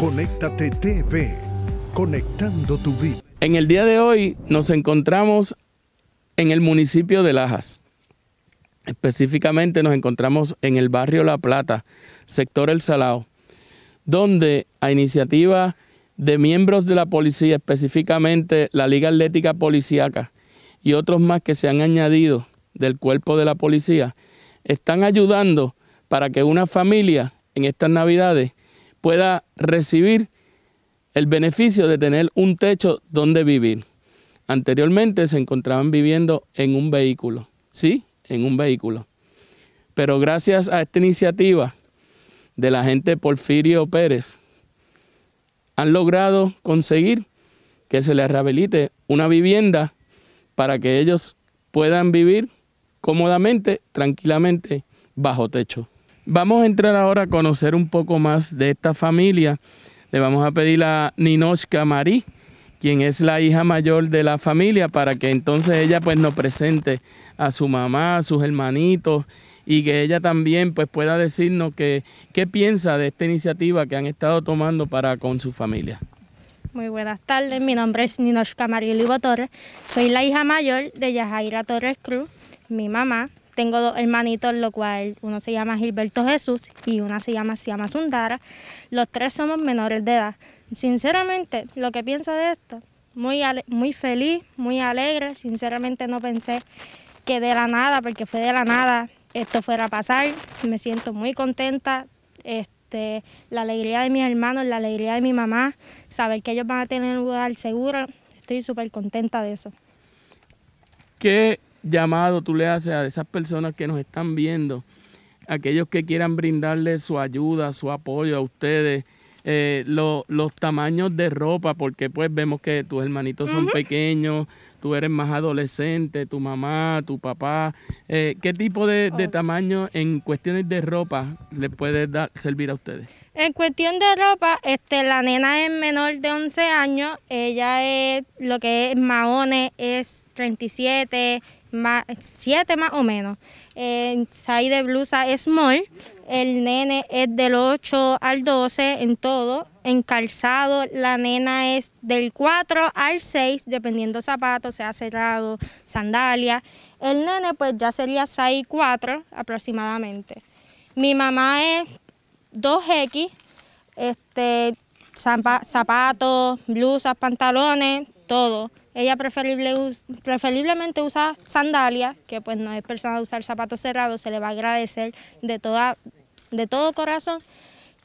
Conéctate TV, conectando tu vida. En el día de hoy nos encontramos en el municipio de Lajas. Específicamente nos encontramos en el barrio La Plata, sector El Salao, donde a iniciativa de miembros de la policía, específicamente la Liga Atlética Policiaca y otros más que se han añadido del cuerpo de la policía, están ayudando para que una familia en estas navidades pueda recibir el beneficio de tener un techo donde vivir. Anteriormente se encontraban viviendo en un vehículo, sí, en un vehículo. Pero gracias a esta iniciativa de la gente Porfirio Pérez, han logrado conseguir que se les rehabilite una vivienda para que ellos puedan vivir cómodamente, tranquilamente, bajo techo. Vamos a entrar ahora a conocer un poco más de esta familia. Le vamos a pedir a Ninoshka Marí, quien es la hija mayor de la familia, para que entonces ella pues nos presente a su mamá, a sus hermanitos y que ella también pues pueda decirnos qué piensa de esta iniciativa que han estado tomando para con su familia. Muy buenas tardes, mi nombre es Ninochka Libo Torres, soy la hija mayor de Yajaira Torres Cruz, mi mamá, tengo dos hermanitos, lo cual uno se llama Gilberto Jesús y una se llama Siama Sundara. Los tres somos menores de edad. Sinceramente, lo que pienso de esto, muy, muy feliz, muy alegre. Sinceramente no pensé que de la nada, porque fue de la nada, esto fuera a pasar. Me siento muy contenta. Este, la alegría de mis hermanos, la alegría de mi mamá, saber que ellos van a tener un lugar seguro. Estoy súper contenta de eso. ¿Qué llamado tú le haces a esas personas que nos están viendo, aquellos que quieran brindarle su ayuda, su apoyo a ustedes? Eh, los tamaños de ropa, porque pues vemos que tus hermanitos son pequeños, tú eres más adolescente, tu mamá, tu papá. Eh, ¿Qué tipo de, tamaño en cuestiones de ropa les puede dar, servir a ustedes? En cuestión de ropa, este, la nena es menor de 11 años, ella es lo que es Maones, es 37, más, siete más o menos. En size de Blusa es mol, el nene es del 8 al 12 en todo. En calzado la nena es del 4 al 6, dependiendo zapatos, sea cerrado, sandalia. El nene pues ya sería 6 4 aproximadamente. Mi mamá es 2X, este, zapatos, blusas, pantalones, todo. Ella preferiblemente usa sandalias, que pues no es persona de usar zapatos cerrados, se le va a agradecer de, toda, de todo corazón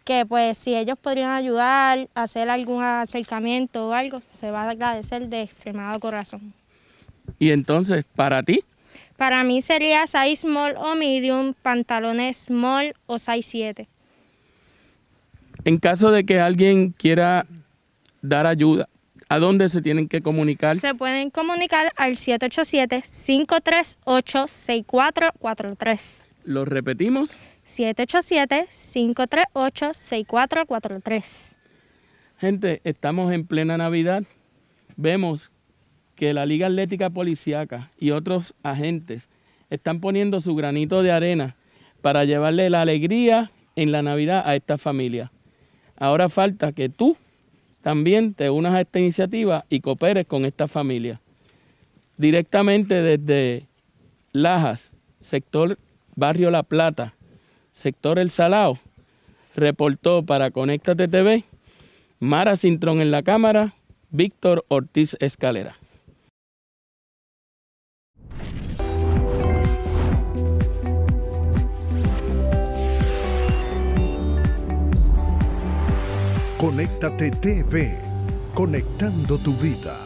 que pues si ellos podrían ayudar, hacer algún acercamiento o algo, se va a agradecer de extremado corazón. ¿Y entonces, para ti? Para mí sería size small o medium, pantalones small o size 7. En caso de que alguien quiera dar ayuda, ¿A dónde se tienen que comunicar? Se pueden comunicar al 787-538-6443. ¿Lo repetimos? 787-538-6443. Gente, estamos en plena Navidad. Vemos que la Liga Atlética Policiaca y otros agentes están poniendo su granito de arena para llevarle la alegría en la Navidad a esta familia. Ahora falta que tú también te unas a esta iniciativa y cooperes con esta familia. Directamente desde Lajas, sector Barrio La Plata, sector El Salao, reportó para Conéctate TV, Mara Cintrón en la cámara, Víctor Ortiz Escalera. Conéctate TV, conectando tu vida.